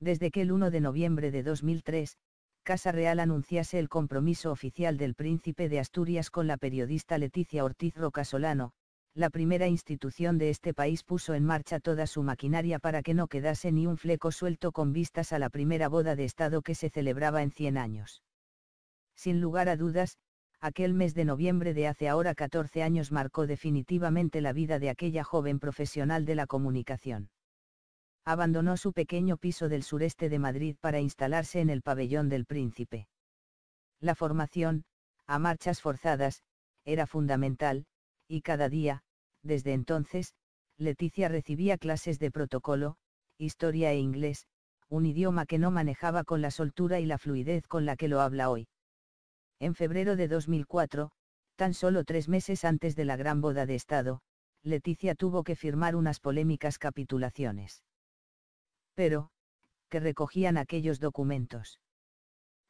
Desde que el 1 de noviembre de 2003, Casa Real anunciase el compromiso oficial del príncipe de Asturias con la periodista Leticia Ortiz Rocasolano, la primera institución de este país puso en marcha toda su maquinaria para que no quedase ni un fleco suelto con vistas a la primera boda de Estado que se celebraba en 100 años. Sin lugar a dudas, aquel mes de noviembre de hace ahora 14 años marcó definitivamente la vida de aquella joven profesional de la comunicación abandonó su pequeño piso del sureste de Madrid para instalarse en el pabellón del príncipe. La formación, a marchas forzadas, era fundamental, y cada día, desde entonces, Leticia recibía clases de protocolo, historia e inglés, un idioma que no manejaba con la soltura y la fluidez con la que lo habla hoy. En febrero de 2004, tan solo tres meses antes de la gran boda de Estado, Leticia tuvo que firmar unas polémicas capitulaciones pero, que recogían aquellos documentos.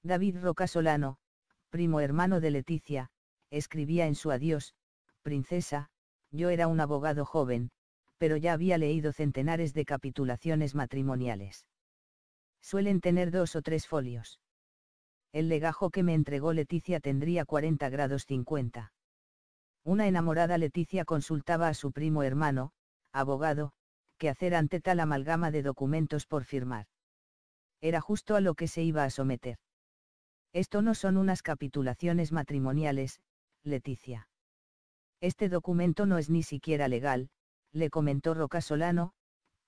David Rocasolano, Solano, primo hermano de Leticia, escribía en su adiós, Princesa, yo era un abogado joven, pero ya había leído centenares de capitulaciones matrimoniales. Suelen tener dos o tres folios. El legajo que me entregó Leticia tendría 40 grados 50. Una enamorada Leticia consultaba a su primo hermano, abogado, qué hacer ante tal amalgama de documentos por firmar. Era justo a lo que se iba a someter. Esto no son unas capitulaciones matrimoniales, Leticia. Este documento no es ni siquiera legal, le comentó Roca Solano,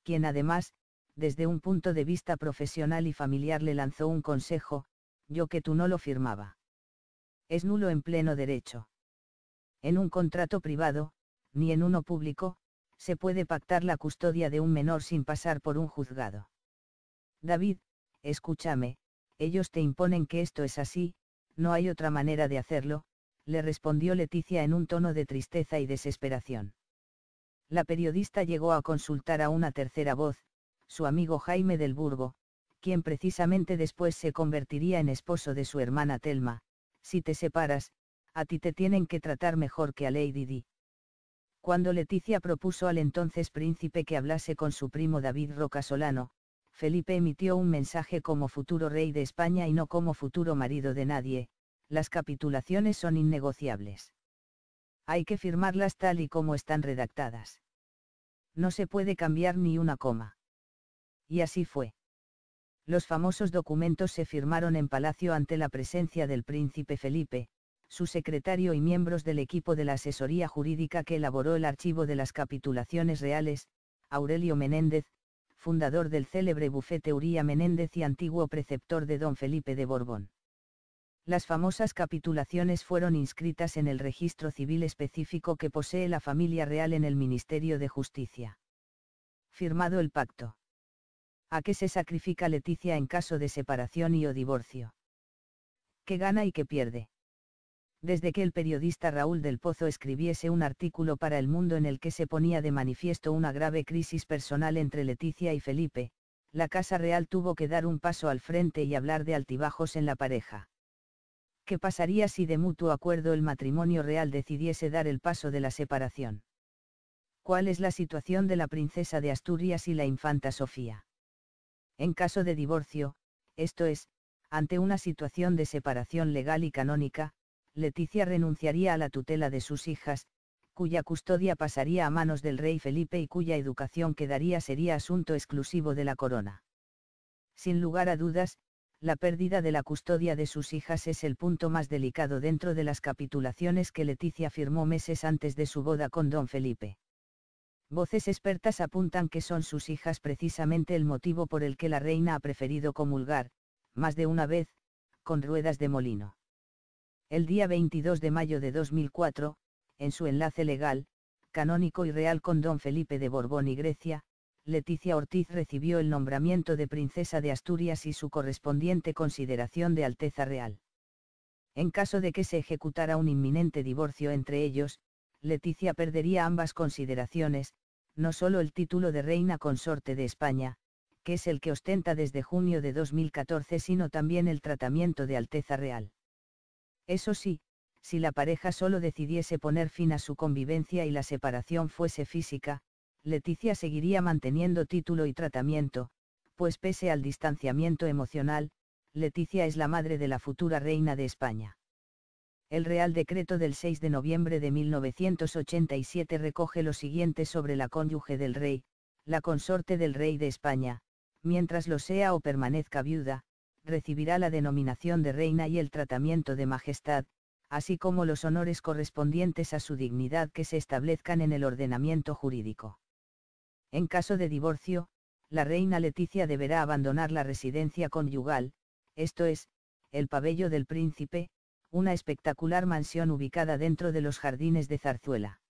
quien además, desde un punto de vista profesional y familiar le lanzó un consejo, yo que tú no lo firmaba. Es nulo en pleno derecho. En un contrato privado, ni en uno público, se puede pactar la custodia de un menor sin pasar por un juzgado. David, escúchame, ellos te imponen que esto es así, no hay otra manera de hacerlo, le respondió Leticia en un tono de tristeza y desesperación. La periodista llegó a consultar a una tercera voz, su amigo Jaime del Burgo, quien precisamente después se convertiría en esposo de su hermana Telma, si te separas, a ti te tienen que tratar mejor que a Lady Di. Cuando Leticia propuso al entonces príncipe que hablase con su primo David Rocasolano, Felipe emitió un mensaje como futuro rey de España y no como futuro marido de nadie, las capitulaciones son innegociables. Hay que firmarlas tal y como están redactadas. No se puede cambiar ni una coma. Y así fue. Los famosos documentos se firmaron en palacio ante la presencia del príncipe Felipe, su secretario y miembros del equipo de la asesoría jurídica que elaboró el archivo de las capitulaciones reales, Aurelio Menéndez, fundador del célebre bufete Uría Menéndez y antiguo preceptor de don Felipe de Borbón. Las famosas capitulaciones fueron inscritas en el registro civil específico que posee la familia real en el Ministerio de Justicia. Firmado el pacto. ¿A qué se sacrifica Leticia en caso de separación y o divorcio? ¿Qué gana y qué pierde? desde que el periodista Raúl del Pozo escribiese un artículo para El Mundo en el que se ponía de manifiesto una grave crisis personal entre Leticia y Felipe, la Casa Real tuvo que dar un paso al frente y hablar de altibajos en la pareja. ¿Qué pasaría si de mutuo acuerdo el matrimonio real decidiese dar el paso de la separación? ¿Cuál es la situación de la princesa de Asturias y la infanta Sofía? En caso de divorcio, esto es, ante una situación de separación legal y canónica, Leticia renunciaría a la tutela de sus hijas, cuya custodia pasaría a manos del rey Felipe y cuya educación quedaría sería asunto exclusivo de la corona. Sin lugar a dudas, la pérdida de la custodia de sus hijas es el punto más delicado dentro de las capitulaciones que Leticia firmó meses antes de su boda con don Felipe. Voces expertas apuntan que son sus hijas precisamente el motivo por el que la reina ha preferido comulgar, más de una vez, con ruedas de molino. El día 22 de mayo de 2004, en su enlace legal, canónico y real con don Felipe de Borbón y Grecia, Leticia Ortiz recibió el nombramiento de princesa de Asturias y su correspondiente consideración de Alteza Real. En caso de que se ejecutara un inminente divorcio entre ellos, Leticia perdería ambas consideraciones, no solo el título de reina consorte de España, que es el que ostenta desde junio de 2014, sino también el tratamiento de Alteza Real. Eso sí, si la pareja solo decidiese poner fin a su convivencia y la separación fuese física, Leticia seguiría manteniendo título y tratamiento, pues pese al distanciamiento emocional, Leticia es la madre de la futura reina de España. El Real Decreto del 6 de noviembre de 1987 recoge lo siguiente sobre la cónyuge del rey, la consorte del rey de España, mientras lo sea o permanezca viuda, recibirá la denominación de reina y el tratamiento de majestad, así como los honores correspondientes a su dignidad que se establezcan en el ordenamiento jurídico. En caso de divorcio, la reina Leticia deberá abandonar la residencia conyugal, esto es, el pabello del príncipe, una espectacular mansión ubicada dentro de los jardines de Zarzuela.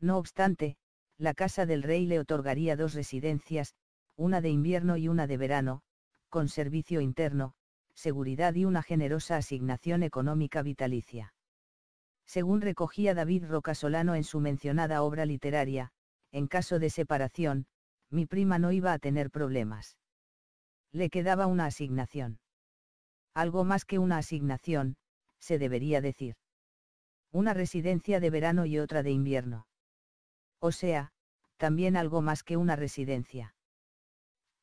No obstante, la casa del rey le otorgaría dos residencias, una de invierno y una de verano, con servicio interno, seguridad y una generosa asignación económica vitalicia. Según recogía David Rocasolano en su mencionada obra literaria, en caso de separación, mi prima no iba a tener problemas. Le quedaba una asignación. Algo más que una asignación, se debería decir. Una residencia de verano y otra de invierno. O sea, también algo más que una residencia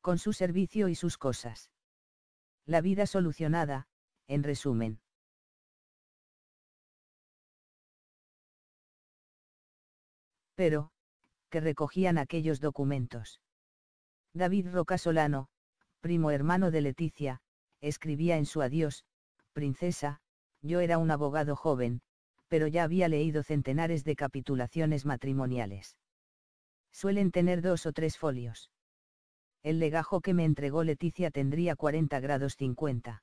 con su servicio y sus cosas. La vida solucionada, en resumen. Pero, que recogían aquellos documentos. David Rocasolano, Solano, primo hermano de Leticia, escribía en su adiós, Princesa, yo era un abogado joven, pero ya había leído centenares de capitulaciones matrimoniales. Suelen tener dos o tres folios. El legajo que me entregó Leticia tendría 40 grados 50.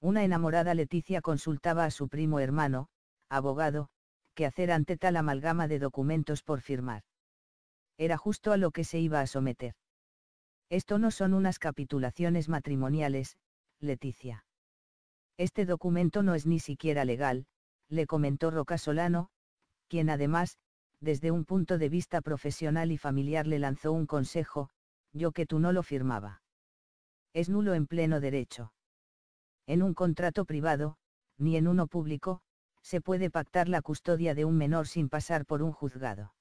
Una enamorada Leticia consultaba a su primo hermano, abogado, qué hacer ante tal amalgama de documentos por firmar. Era justo a lo que se iba a someter. Esto no son unas capitulaciones matrimoniales, Leticia. Este documento no es ni siquiera legal, le comentó Roca Solano, quien además, desde un punto de vista profesional y familiar le lanzó un consejo, yo que tú no lo firmaba. Es nulo en pleno derecho. En un contrato privado, ni en uno público, se puede pactar la custodia de un menor sin pasar por un juzgado.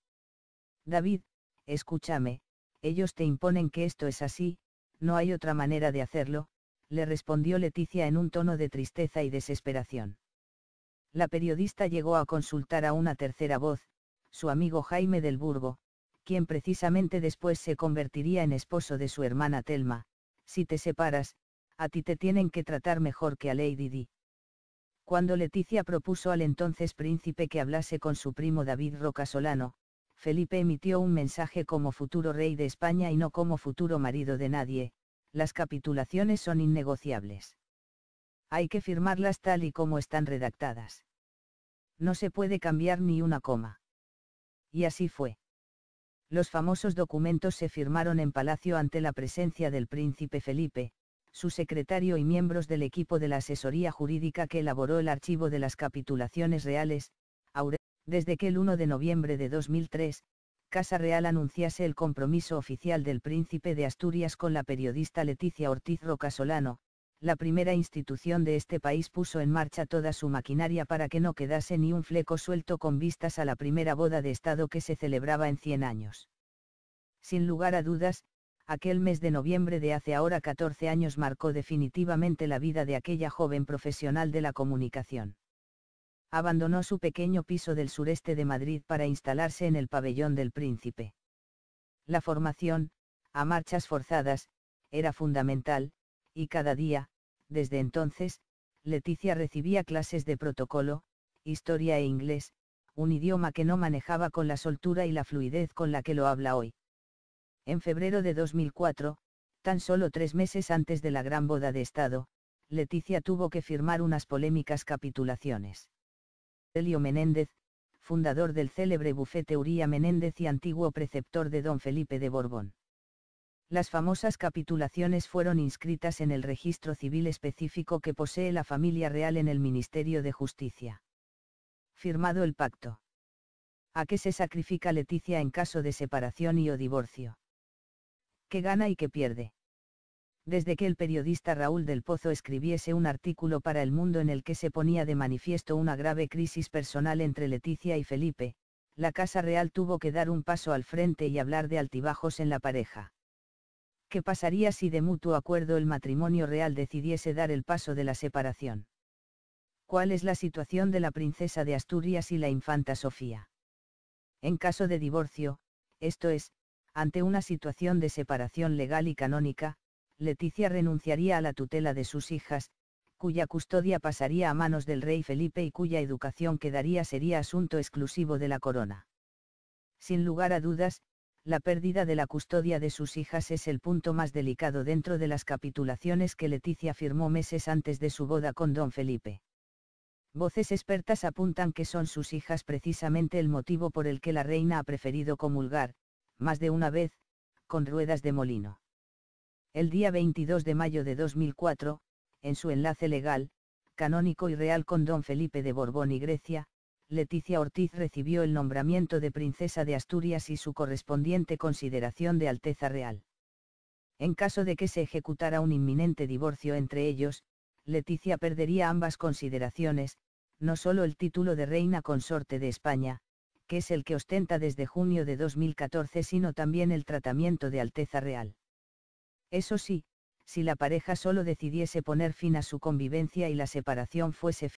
David, escúchame, ellos te imponen que esto es así, no hay otra manera de hacerlo, le respondió Leticia en un tono de tristeza y desesperación. La periodista llegó a consultar a una tercera voz, su amigo Jaime del Burgo, quien precisamente después se convertiría en esposo de su hermana Telma, si te separas, a ti te tienen que tratar mejor que a Lady Di. Cuando Leticia propuso al entonces príncipe que hablase con su primo David Rocasolano, Felipe emitió un mensaje como futuro rey de España y no como futuro marido de nadie, las capitulaciones son innegociables. Hay que firmarlas tal y como están redactadas. No se puede cambiar ni una coma. Y así fue. Los famosos documentos se firmaron en Palacio ante la presencia del príncipe Felipe, su secretario y miembros del equipo de la asesoría jurídica que elaboró el archivo de las capitulaciones reales, Aure, desde que el 1 de noviembre de 2003, Casa Real anunciase el compromiso oficial del príncipe de Asturias con la periodista Leticia Ortiz Rocasolano, la primera institución de este país puso en marcha toda su maquinaria para que no quedase ni un fleco suelto con vistas a la primera boda de Estado que se celebraba en 100 años. Sin lugar a dudas, aquel mes de noviembre de hace ahora 14 años marcó definitivamente la vida de aquella joven profesional de la comunicación. Abandonó su pequeño piso del sureste de Madrid para instalarse en el pabellón del príncipe. La formación, a marchas forzadas, era fundamental, y cada día, desde entonces, Leticia recibía clases de protocolo, historia e inglés, un idioma que no manejaba con la soltura y la fluidez con la que lo habla hoy. En febrero de 2004, tan solo tres meses antes de la gran boda de Estado, Leticia tuvo que firmar unas polémicas capitulaciones. Elio Menéndez, fundador del célebre bufete Uría Menéndez y antiguo preceptor de don Felipe de Borbón. Las famosas capitulaciones fueron inscritas en el registro civil específico que posee la familia real en el Ministerio de Justicia. Firmado el pacto. ¿A qué se sacrifica Leticia en caso de separación y o divorcio? ¿Qué gana y qué pierde? Desde que el periodista Raúl del Pozo escribiese un artículo para El Mundo en el que se ponía de manifiesto una grave crisis personal entre Leticia y Felipe, la Casa Real tuvo que dar un paso al frente y hablar de altibajos en la pareja. ¿Qué pasaría si de mutuo acuerdo el matrimonio real decidiese dar el paso de la separación? ¿Cuál es la situación de la princesa de Asturias y la infanta Sofía? En caso de divorcio, esto es, ante una situación de separación legal y canónica, Leticia renunciaría a la tutela de sus hijas, cuya custodia pasaría a manos del rey Felipe y cuya educación quedaría sería asunto exclusivo de la corona. Sin lugar a dudas, la pérdida de la custodia de sus hijas es el punto más delicado dentro de las capitulaciones que Leticia firmó meses antes de su boda con don Felipe. Voces expertas apuntan que son sus hijas precisamente el motivo por el que la reina ha preferido comulgar, más de una vez, con ruedas de molino. El día 22 de mayo de 2004, en su enlace legal, canónico y real con don Felipe de Borbón y Grecia, Leticia Ortiz recibió el nombramiento de princesa de Asturias y su correspondiente consideración de Alteza Real. En caso de que se ejecutara un inminente divorcio entre ellos, Leticia perdería ambas consideraciones, no solo el título de reina consorte de España, que es el que ostenta desde junio de 2014, sino también el tratamiento de Alteza Real. Eso sí, si la pareja solo decidiese poner fin a su convivencia y la separación fuese